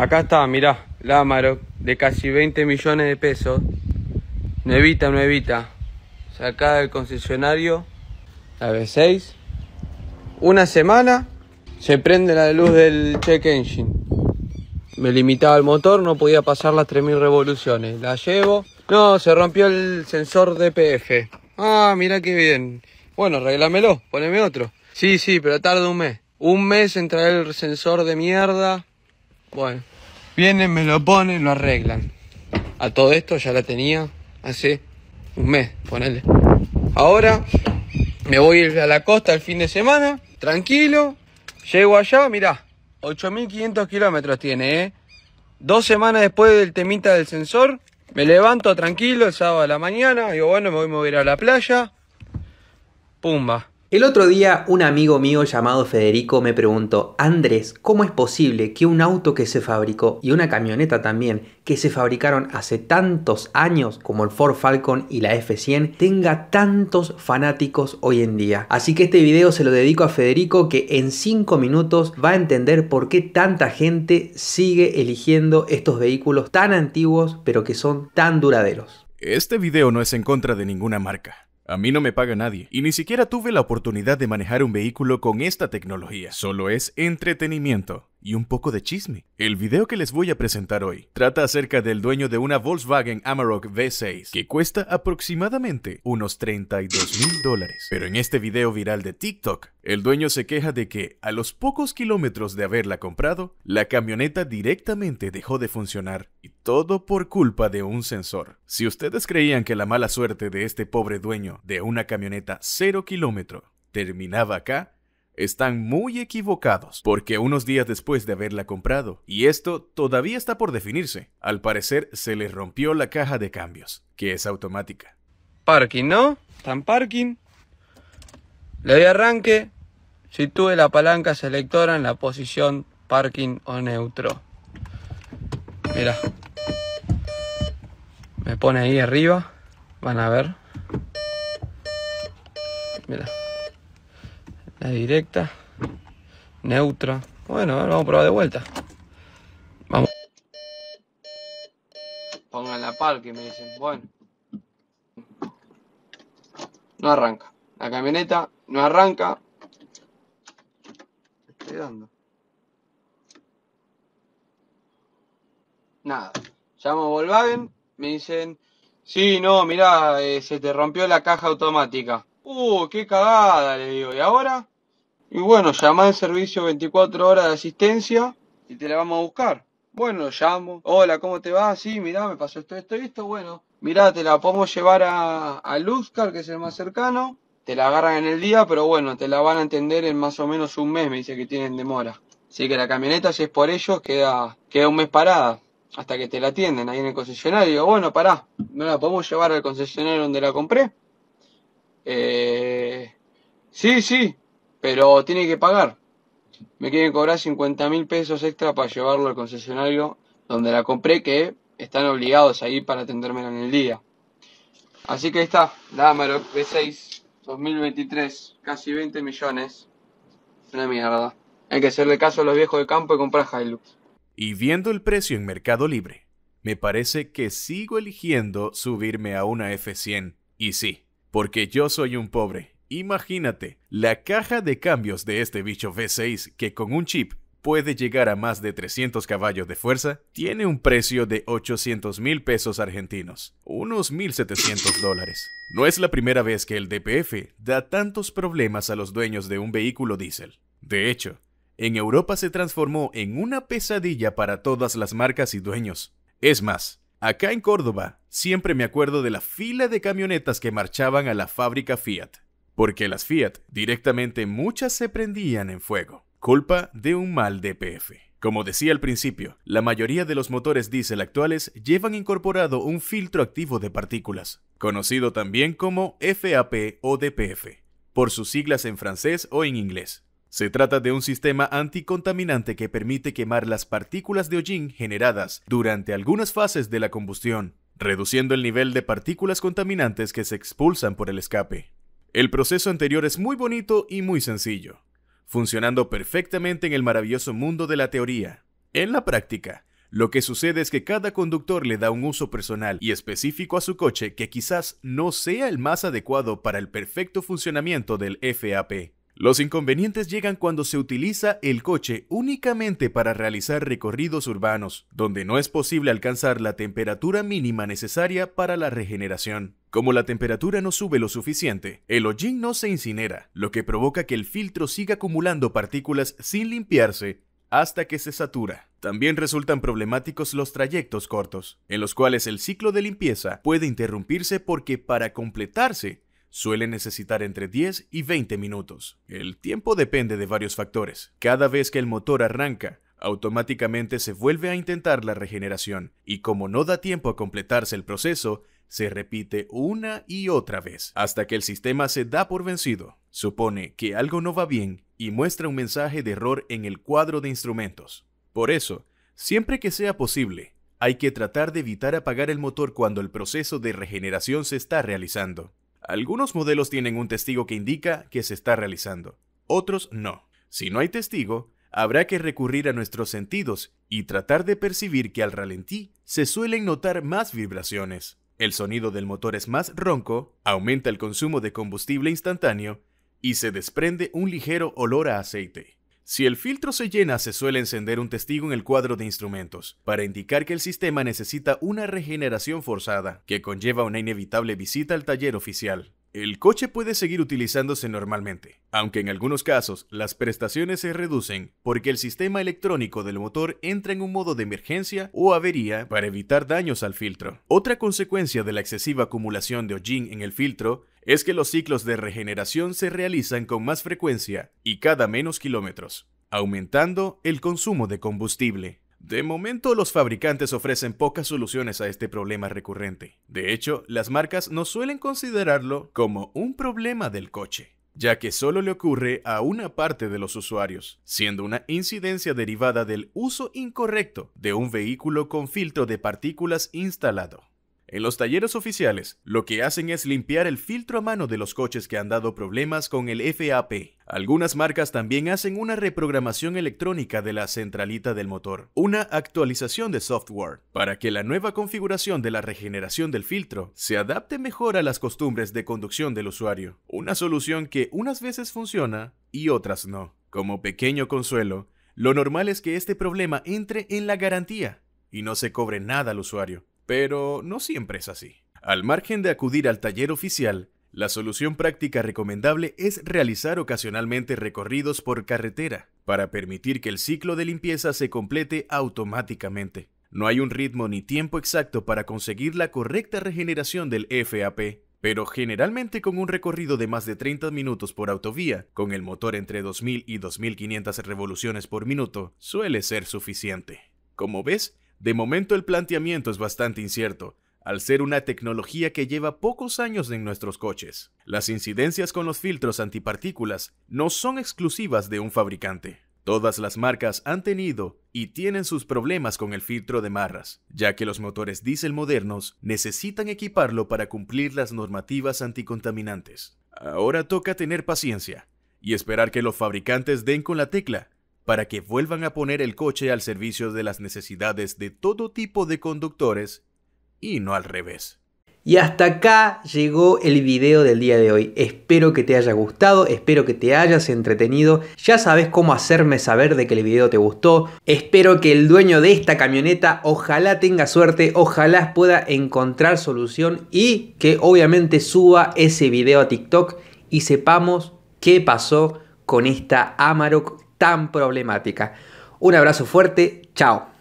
Acá está, mirá, la Amarok de casi 20 millones de pesos. Nuevita, nuevita. Sacada del concesionario. La B6. Una semana se prende la luz del check engine. Me limitaba el motor, no podía pasar las 3000 revoluciones. La llevo. No, se rompió el sensor DPF. Ah, mira qué bien. Bueno, arreglámelo, poneme otro. Sí, sí, pero tarda un mes. Un mes en traer el sensor de mierda. Bueno, vienen, me lo ponen, lo arreglan. A todo esto ya la tenía hace un mes, ponele. Ahora me voy a ir a la costa el fin de semana, tranquilo. Llego allá, mirá, 8500 kilómetros tiene, ¿eh? Dos semanas después del temita del sensor, me levanto tranquilo el sábado a la mañana, digo, bueno, me voy a mover a la playa. Pumba. El otro día un amigo mío llamado Federico me preguntó, Andrés, ¿cómo es posible que un auto que se fabricó y una camioneta también que se fabricaron hace tantos años como el Ford Falcon y la F100 tenga tantos fanáticos hoy en día? Así que este video se lo dedico a Federico que en 5 minutos va a entender por qué tanta gente sigue eligiendo estos vehículos tan antiguos pero que son tan duraderos. Este video no es en contra de ninguna marca. A mí no me paga nadie, y ni siquiera tuve la oportunidad de manejar un vehículo con esta tecnología. Solo es entretenimiento y un poco de chisme. El video que les voy a presentar hoy trata acerca del dueño de una Volkswagen Amarok V6, que cuesta aproximadamente unos 32 mil dólares. Pero en este video viral de TikTok, el dueño se queja de que, a los pocos kilómetros de haberla comprado, la camioneta directamente dejó de funcionar y todo por culpa de un sensor. Si ustedes creían que la mala suerte de este pobre dueño de una camioneta 0 kilómetro terminaba acá, están muy equivocados, porque unos días después de haberla comprado, y esto todavía está por definirse, al parecer se le rompió la caja de cambios, que es automática. Parking, ¿no? Tan parking. Le doy arranque, sitúe la palanca selectora en la posición parking o neutro. Mira, me pone ahí arriba. Van a ver. Mira. La directa. Neutra. Bueno, vamos a probar de vuelta. Vamos. Pongan la par que me dicen. Bueno. No arranca. La camioneta no arranca. Estoy dando. Nada. ya a Volkswagen me dicen, sí, no, mirá, eh, se te rompió la caja automática. Uh, qué cagada, le digo, ¿y ahora? Y bueno, llama al servicio 24 horas de asistencia y te la vamos a buscar. Bueno, llamo, hola, ¿cómo te va? Sí, mirá, me pasó esto, esto y esto, bueno, mirá, te la podemos llevar a, a que es el más cercano, te la agarran en el día, pero bueno, te la van a entender en más o menos un mes, me dice que tienen demora. Así que la camioneta, si es por ellos, queda, queda un mes parada hasta que te la atienden ahí en el concesionario. bueno, pará, no la podemos llevar al concesionario donde la compré. Eh, sí, sí, pero tiene que pagar. Me quieren cobrar 50 mil pesos extra para llevarlo al concesionario donde la compré, que están obligados ahí para atenderme en el día. Así que ahí está, la Amarok v 6 2023, casi 20 millones. Una mierda. Hay que hacerle caso a los viejos de campo y comprar Hilux. Y viendo el precio en Mercado Libre, me parece que sigo eligiendo subirme a una F100. Y sí, porque yo soy un pobre. Imagínate, la caja de cambios de este bicho V6 que con un chip puede llegar a más de 300 caballos de fuerza, tiene un precio de 800 mil pesos argentinos, unos 1.700 dólares. No es la primera vez que el DPF da tantos problemas a los dueños de un vehículo diésel. De hecho, en Europa se transformó en una pesadilla para todas las marcas y dueños. Es más, acá en Córdoba siempre me acuerdo de la fila de camionetas que marchaban a la fábrica Fiat, porque las Fiat directamente muchas se prendían en fuego, culpa de un mal DPF. Como decía al principio, la mayoría de los motores diésel actuales llevan incorporado un filtro activo de partículas, conocido también como FAP o DPF, por sus siglas en francés o en inglés. Se trata de un sistema anticontaminante que permite quemar las partículas de hollín generadas durante algunas fases de la combustión, reduciendo el nivel de partículas contaminantes que se expulsan por el escape. El proceso anterior es muy bonito y muy sencillo, funcionando perfectamente en el maravilloso mundo de la teoría. En la práctica, lo que sucede es que cada conductor le da un uso personal y específico a su coche que quizás no sea el más adecuado para el perfecto funcionamiento del FAP. Los inconvenientes llegan cuando se utiliza el coche únicamente para realizar recorridos urbanos, donde no es posible alcanzar la temperatura mínima necesaria para la regeneración. Como la temperatura no sube lo suficiente, el hollín no se incinera, lo que provoca que el filtro siga acumulando partículas sin limpiarse hasta que se satura. También resultan problemáticos los trayectos cortos, en los cuales el ciclo de limpieza puede interrumpirse porque para completarse suele necesitar entre 10 y 20 minutos. El tiempo depende de varios factores. Cada vez que el motor arranca, automáticamente se vuelve a intentar la regeneración, y como no da tiempo a completarse el proceso, se repite una y otra vez, hasta que el sistema se da por vencido, supone que algo no va bien y muestra un mensaje de error en el cuadro de instrumentos. Por eso, siempre que sea posible, hay que tratar de evitar apagar el motor cuando el proceso de regeneración se está realizando. Algunos modelos tienen un testigo que indica que se está realizando, otros no. Si no hay testigo, habrá que recurrir a nuestros sentidos y tratar de percibir que al ralentí se suelen notar más vibraciones. El sonido del motor es más ronco, aumenta el consumo de combustible instantáneo y se desprende un ligero olor a aceite. Si el filtro se llena, se suele encender un testigo en el cuadro de instrumentos, para indicar que el sistema necesita una regeneración forzada, que conlleva una inevitable visita al taller oficial. El coche puede seguir utilizándose normalmente, aunque en algunos casos las prestaciones se reducen porque el sistema electrónico del motor entra en un modo de emergencia o avería para evitar daños al filtro. Otra consecuencia de la excesiva acumulación de hollín en el filtro es que los ciclos de regeneración se realizan con más frecuencia y cada menos kilómetros, aumentando el consumo de combustible. De momento, los fabricantes ofrecen pocas soluciones a este problema recurrente. De hecho, las marcas no suelen considerarlo como un problema del coche ya que solo le ocurre a una parte de los usuarios, siendo una incidencia derivada del uso incorrecto de un vehículo con filtro de partículas instalado. En los talleres oficiales, lo que hacen es limpiar el filtro a mano de los coches que han dado problemas con el FAP. Algunas marcas también hacen una reprogramación electrónica de la centralita del motor, una actualización de software, para que la nueva configuración de la regeneración del filtro se adapte mejor a las costumbres de conducción del usuario. Una solución que unas veces funciona y otras no. Como pequeño consuelo, lo normal es que este problema entre en la garantía y no se cobre nada al usuario pero no siempre es así. Al margen de acudir al taller oficial, la solución práctica recomendable es realizar ocasionalmente recorridos por carretera para permitir que el ciclo de limpieza se complete automáticamente. No hay un ritmo ni tiempo exacto para conseguir la correcta regeneración del FAP, pero generalmente con un recorrido de más de 30 minutos por autovía, con el motor entre 2000 y 2500 revoluciones por minuto, suele ser suficiente. Como ves, de momento el planteamiento es bastante incierto, al ser una tecnología que lleva pocos años en nuestros coches. Las incidencias con los filtros antipartículas no son exclusivas de un fabricante. Todas las marcas han tenido y tienen sus problemas con el filtro de marras, ya que los motores diésel modernos necesitan equiparlo para cumplir las normativas anticontaminantes. Ahora toca tener paciencia y esperar que los fabricantes den con la tecla para que vuelvan a poner el coche al servicio de las necesidades de todo tipo de conductores y no al revés. Y hasta acá llegó el video del día de hoy. Espero que te haya gustado, espero que te hayas entretenido. Ya sabes cómo hacerme saber de que el video te gustó. Espero que el dueño de esta camioneta ojalá tenga suerte, ojalá pueda encontrar solución y que obviamente suba ese video a TikTok y sepamos qué pasó con esta Amarok tan problemática. Un abrazo fuerte, chao.